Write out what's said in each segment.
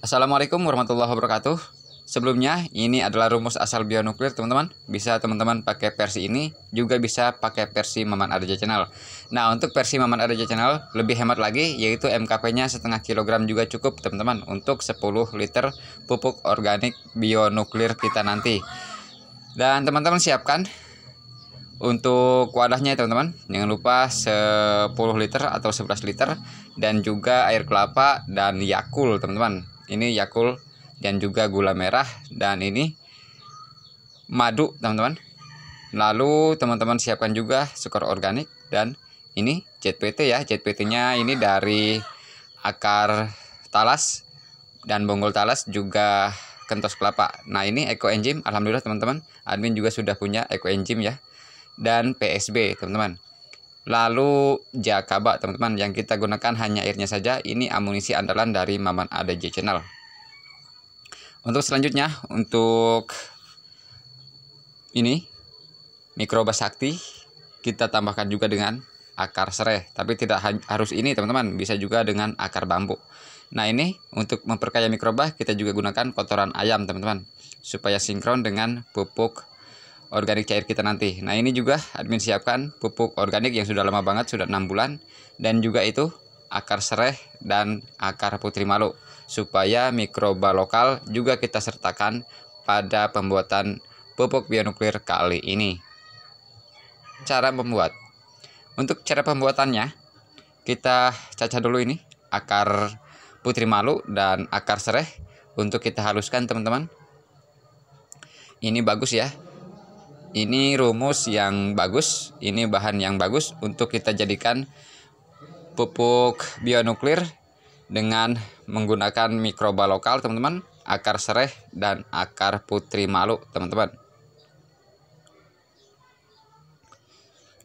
Assalamualaikum warahmatullahi wabarakatuh. Sebelumnya, ini adalah rumus asal bionuklir, teman-teman. Bisa teman-teman pakai versi ini, juga bisa pakai versi Maman Arja Channel. Nah, untuk versi Maman Arja Channel, lebih hemat lagi, yaitu MKP-nya setengah kilogram juga cukup, teman-teman, untuk 10 liter pupuk organik bionuklir kita nanti. Dan teman-teman siapkan untuk wadahnya teman-teman jangan lupa 10 liter atau 11 liter dan juga air kelapa dan yakul teman-teman ini Yakul dan juga gula merah dan ini madu teman-teman lalu teman-teman siapkan juga sukar organik dan ini JPT ya JPT nya ini dari akar talas dan bonggol talas juga kentos kelapa nah ini eco enzyme alhamdulillah teman-teman admin juga sudah punya eco enzyme ya dan PSB teman-teman Lalu Jakaba teman-teman yang kita gunakan hanya airnya saja ini amunisi andalan dari Maman ADJ Channel. Untuk selanjutnya untuk ini mikroba sakti kita tambahkan juga dengan akar serai tapi tidak harus ini teman-teman bisa juga dengan akar bambu nah ini untuk memperkaya mikroba kita juga gunakan kotoran ayam teman-teman supaya sinkron dengan pupuk organik cair kita nanti. Nah, ini juga admin siapkan pupuk organik yang sudah lama banget, sudah 6 bulan dan juga itu akar sereh dan akar putri malu supaya mikroba lokal juga kita sertakan pada pembuatan pupuk bionuklir kali ini. Cara membuat. Untuk cara pembuatannya, kita cacah dulu ini akar putri malu dan akar sereh untuk kita haluskan teman-teman. Ini bagus ya ini rumus yang bagus, ini bahan yang bagus untuk kita jadikan pupuk bionuklir dengan menggunakan mikroba lokal, teman-teman, akar sereh dan akar putri malu, teman-teman.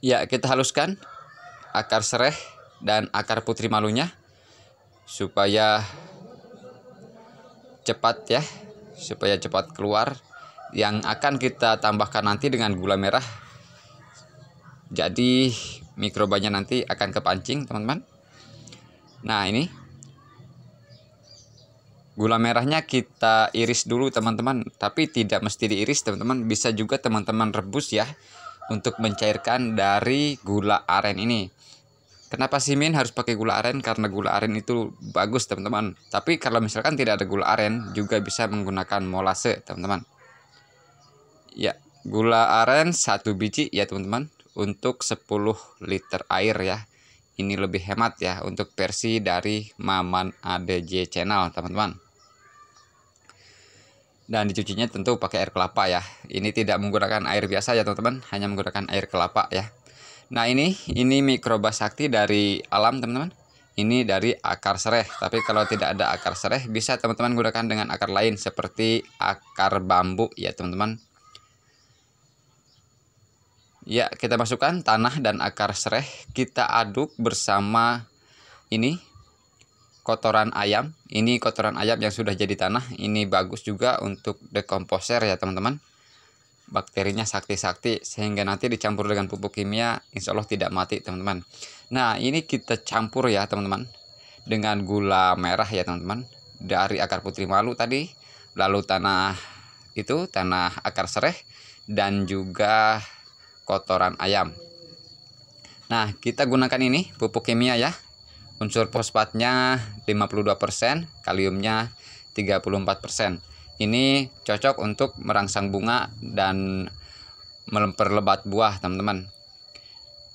Ya, kita haluskan akar sereh dan akar putri malunya supaya cepat ya supaya cepat keluar yang akan kita tambahkan nanti dengan gula merah jadi mikrobanya nanti akan kepancing teman-teman nah ini gula merahnya kita iris dulu teman-teman tapi tidak mesti diiris teman-teman bisa juga teman-teman rebus ya untuk mencairkan dari gula aren ini kenapa sih Min harus pakai gula aren karena gula aren itu bagus teman-teman tapi kalau misalkan tidak ada gula aren juga bisa menggunakan molase teman-teman Ya, gula aren satu biji ya teman-teman untuk 10 liter air ya. Ini lebih hemat ya untuk versi dari Maman ADJ channel teman-teman. Dan dicucinya tentu pakai air kelapa ya. Ini tidak menggunakan air biasa ya teman-teman, hanya menggunakan air kelapa ya. Nah ini, ini mikroba sakti dari alam teman-teman. Ini dari akar sereh, tapi kalau tidak ada akar sereh bisa teman-teman gunakan dengan akar lain seperti akar bambu ya teman-teman. Ya, kita masukkan tanah dan akar sereh, kita aduk bersama ini kotoran ayam. Ini kotoran ayam yang sudah jadi tanah. Ini bagus juga untuk dekomposer ya teman-teman. Bakterinya sakti-sakti sehingga nanti dicampur dengan pupuk kimia insya Allah tidak mati teman-teman. Nah ini kita campur ya teman-teman dengan gula merah ya teman-teman. Dari akar putri malu tadi lalu tanah itu tanah akar sereh dan juga kotoran ayam. Nah, kita gunakan ini pupuk kimia ya. Unsur fosfatnya 52%, kaliumnya 34%. Ini cocok untuk merangsang bunga dan memperlebat buah, teman-teman.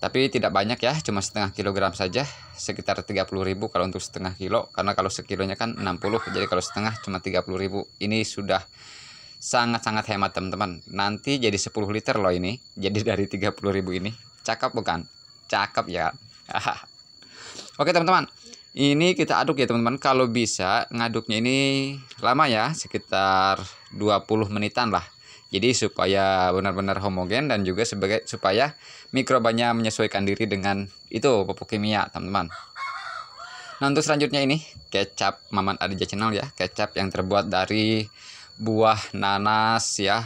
Tapi tidak banyak ya, cuma setengah kilogram saja, sekitar ribu kalau untuk setengah kilo, karena kalau sekilonya kan 60, jadi kalau setengah cuma ribu. Ini sudah sangat-sangat hemat teman-teman nanti jadi 10 liter loh ini jadi dari 30 ribu ini cakep bukan cakep ya oke teman-teman ini kita aduk ya teman-teman kalau bisa ngaduknya ini lama ya sekitar 20 menitan lah jadi supaya benar-benar homogen dan juga sebagai supaya mikrobanya menyesuaikan diri dengan itu pupuk kimia teman-teman nah untuk selanjutnya ini kecap Maman Adija Channel ya kecap yang terbuat dari buah nanas ya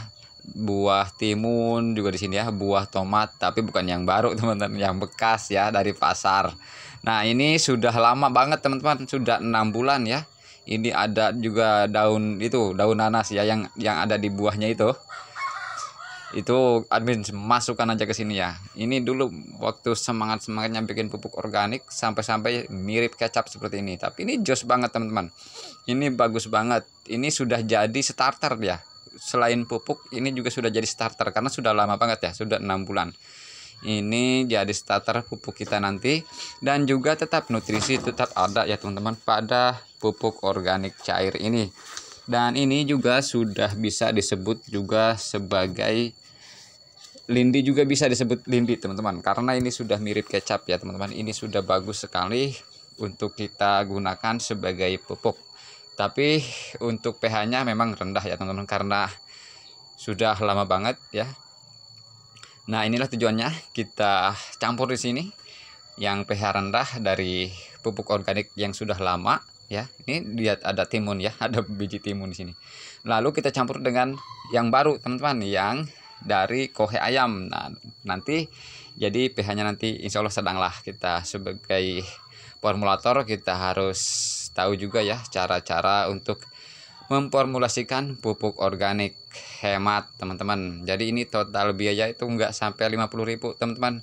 buah timun juga di sini ya buah tomat tapi bukan yang baru teman-teman yang bekas ya dari pasar nah ini sudah lama banget teman-teman sudah enam bulan ya ini ada juga daun itu daun nanas ya yang yang ada di buahnya itu itu admin masukkan aja ke sini ya ini dulu waktu semangat semangatnya bikin pupuk organik sampai-sampai mirip kecap seperti ini tapi ini jos banget teman-teman ini bagus banget ini sudah jadi starter ya selain pupuk ini juga sudah jadi starter karena sudah lama banget ya sudah enam bulan ini jadi starter pupuk kita nanti dan juga tetap nutrisi tetap ada ya teman-teman pada pupuk organik cair ini dan ini juga sudah bisa disebut juga sebagai Lindi juga bisa disebut lindi teman-teman karena ini sudah mirip kecap ya teman-teman ini sudah bagus sekali untuk kita gunakan sebagai pupuk tapi untuk pH nya memang rendah ya teman-teman karena sudah lama banget ya nah inilah tujuannya kita campur di sini yang pH rendah dari pupuk organik yang sudah lama ya ini lihat ada timun ya ada biji timun di sini lalu kita campur dengan yang baru teman-teman yang dari kohe ayam. Nah, nanti jadi pH-nya nanti insya Allah sedang lah kita sebagai formulator kita harus tahu juga ya cara-cara untuk memformulasikan pupuk organik hemat teman-teman. Jadi ini total biaya itu enggak sampai 50.000 teman-teman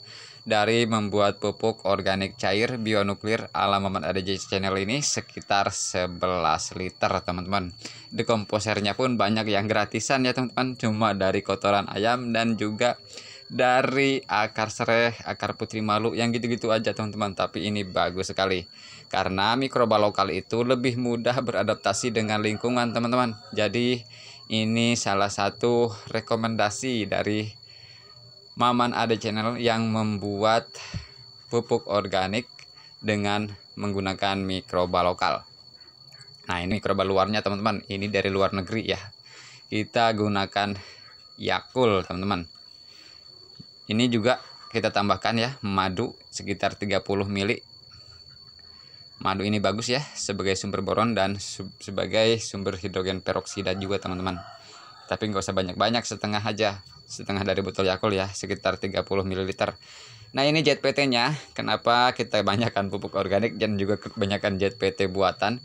dari membuat pupuk organik cair bionuklir ala Mamat ADJ Channel ini sekitar 11 liter teman-teman dekomposernya pun banyak yang gratisan ya teman-teman cuma dari kotoran ayam dan juga dari akar sereh, akar putri malu yang gitu-gitu aja teman-teman tapi ini bagus sekali karena mikroba lokal itu lebih mudah beradaptasi dengan lingkungan teman-teman jadi ini salah satu rekomendasi dari Maman ada channel yang membuat pupuk organik dengan menggunakan mikroba lokal. Nah, ini mikroba luarnya, teman-teman. Ini dari luar negeri ya. Kita gunakan Yakul, teman-teman. Ini juga kita tambahkan ya madu sekitar 30 ml. Madu ini bagus ya sebagai sumber boron dan sebagai sumber hidrogen peroksida juga, teman-teman. Tapi nggak usah banyak-banyak, setengah aja setengah dari botol Yakult ya, sekitar 30 ml. Nah, ini JPT-nya. Kenapa kita banyakkan pupuk organik dan juga kebanyakan JPT buatan?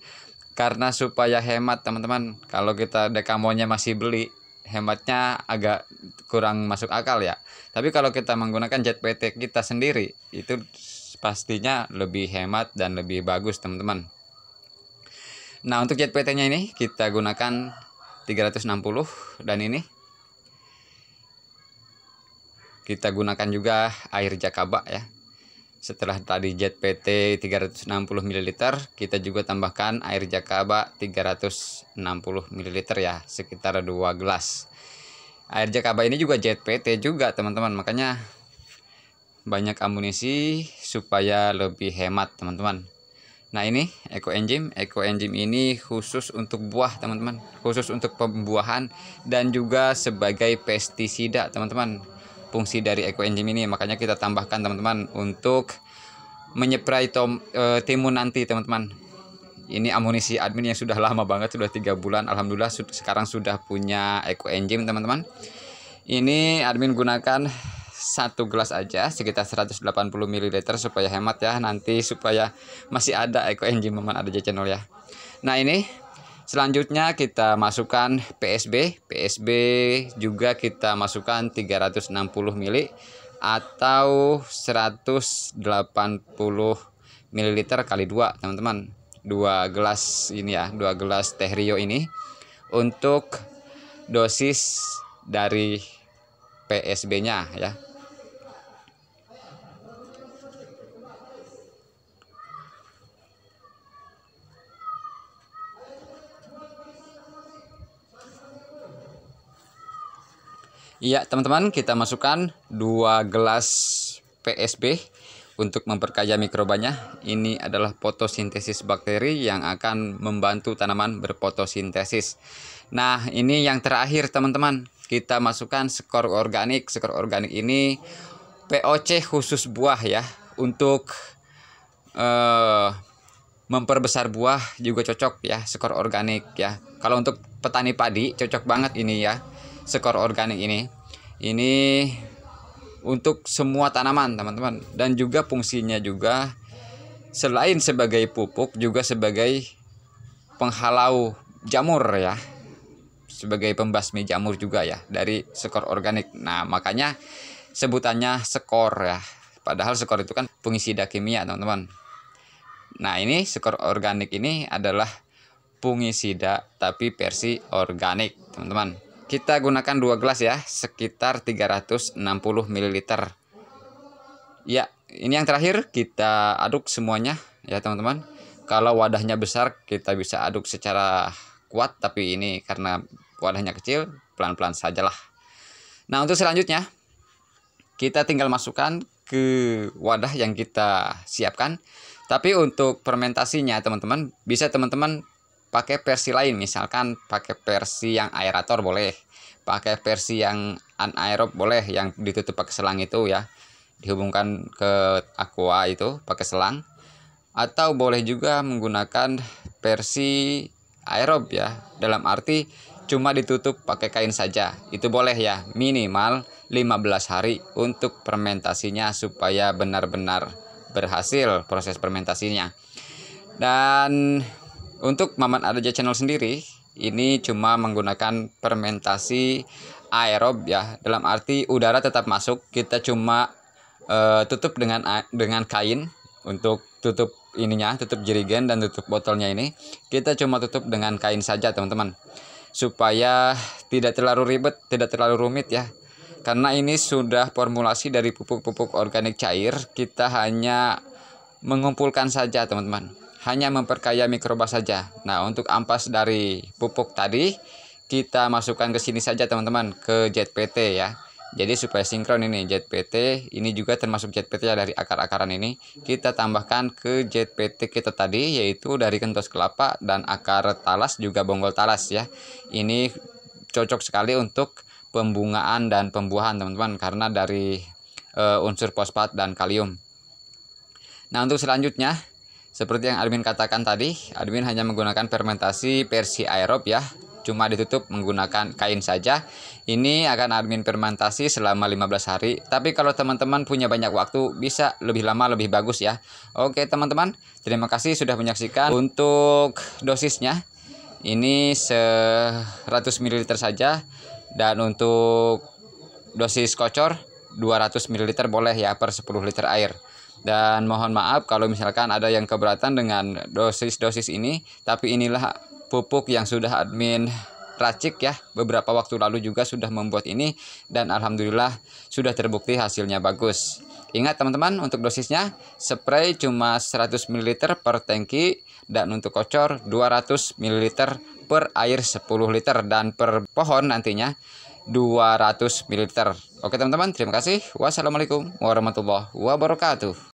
Karena supaya hemat, teman-teman. Kalau kita dekamonya masih beli, hematnya agak kurang masuk akal ya. Tapi kalau kita menggunakan JPT kita sendiri, itu pastinya lebih hemat dan lebih bagus, teman-teman. Nah, untuk JPT-nya ini kita gunakan 360 dan ini kita gunakan juga air jakaba ya setelah tadi jet PT 360 ml kita juga tambahkan air jakaba 360 ml ya sekitar 2 gelas air jakaba ini juga jet pt juga teman-teman makanya banyak amunisi supaya lebih hemat teman-teman nah ini eco eco enzyme ini khusus untuk buah teman-teman khusus untuk pembuahan dan juga sebagai pestisida teman-teman fungsi dari eco engine ini makanya kita tambahkan teman-teman untuk menyeprai tom, e, timun nanti teman-teman ini amunisi admin yang sudah lama banget sudah tiga bulan alhamdulillah su sekarang sudah punya eco engine teman-teman ini admin gunakan satu gelas aja sekitar 180 ml supaya hemat ya nanti supaya masih ada eco engine memang ada channel ya nah ini Selanjutnya kita masukkan PSB. PSB juga kita masukkan 360 ml atau 180 ml kali 2, teman-teman. 2 gelas ini ya, 2 gelas teh Rio ini untuk dosis dari PSB-nya ya. Iya, teman-teman, kita masukkan dua gelas PSB untuk memperkaya mikrobanya. Ini adalah fotosintesis bakteri yang akan membantu tanaman berfotosintesis. Nah, ini yang terakhir, teman-teman. Kita masukkan skor organik. Skor organik ini POC khusus buah ya untuk eh, memperbesar buah juga cocok ya skor organik ya. Kalau untuk petani padi cocok banget ini ya sekor organik ini ini untuk semua tanaman teman-teman dan juga fungsinya juga selain sebagai pupuk juga sebagai penghalau jamur ya sebagai pembasmi jamur juga ya dari sekor organik nah makanya sebutannya sekor ya padahal sekor itu kan fungisida kimia teman-teman nah ini sekor organik ini adalah fungisida tapi versi organik teman-teman kita gunakan dua gelas ya, sekitar 360 ml. Ya, ini yang terakhir kita aduk semuanya ya teman-teman. Kalau wadahnya besar kita bisa aduk secara kuat tapi ini karena wadahnya kecil pelan-pelan sajalah. Nah, untuk selanjutnya kita tinggal masukkan ke wadah yang kita siapkan. Tapi untuk fermentasinya teman-teman bisa teman-teman pakai versi lain misalkan pakai versi yang aerator boleh pakai versi yang anaerob boleh yang ditutup pakai selang itu ya dihubungkan ke aqua itu pakai selang atau boleh juga menggunakan versi aerob ya dalam arti cuma ditutup pakai kain saja itu boleh ya minimal 15 hari untuk fermentasinya supaya benar-benar berhasil proses fermentasinya dan untuk Maman Arja Channel sendiri, ini cuma menggunakan fermentasi aerob ya. Dalam arti udara tetap masuk, kita cuma uh, tutup dengan dengan kain untuk tutup ininya, tutup jerigen dan tutup botolnya ini. Kita cuma tutup dengan kain saja, teman-teman. Supaya tidak terlalu ribet, tidak terlalu rumit ya. Karena ini sudah formulasi dari pupuk-pupuk organik cair, kita hanya mengumpulkan saja, teman-teman hanya memperkaya mikroba saja. Nah, untuk ampas dari pupuk tadi kita masukkan ke sini saja teman-teman ke JPT ya. Jadi supaya sinkron ini JPT ini juga termasuk JPT ya dari akar-akaran ini kita tambahkan ke JPT kita tadi yaitu dari kentos kelapa dan akar talas juga bonggol talas ya. Ini cocok sekali untuk pembungaan dan pembuahan teman-teman karena dari e, unsur fosfat dan kalium. Nah, untuk selanjutnya seperti yang admin katakan tadi, admin hanya menggunakan fermentasi versi aerob ya, cuma ditutup menggunakan kain saja. Ini akan admin fermentasi selama 15 hari. Tapi kalau teman-teman punya banyak waktu, bisa lebih lama lebih bagus ya. Oke teman-teman, terima kasih sudah menyaksikan. Untuk dosisnya, ini 100 ml saja. Dan untuk dosis kocor, 200 ml boleh ya per 10 liter air. Dan mohon maaf kalau misalkan ada yang keberatan dengan dosis-dosis ini, tapi inilah pupuk yang sudah admin racik ya beberapa waktu lalu juga sudah membuat ini dan alhamdulillah sudah terbukti hasilnya bagus ingat teman-teman untuk dosisnya spray cuma 100 ml per tangki dan untuk kocor 200 ml per air 10 liter dan per pohon nantinya 200 ml oke teman-teman terima kasih wassalamualaikum warahmatullahi wabarakatuh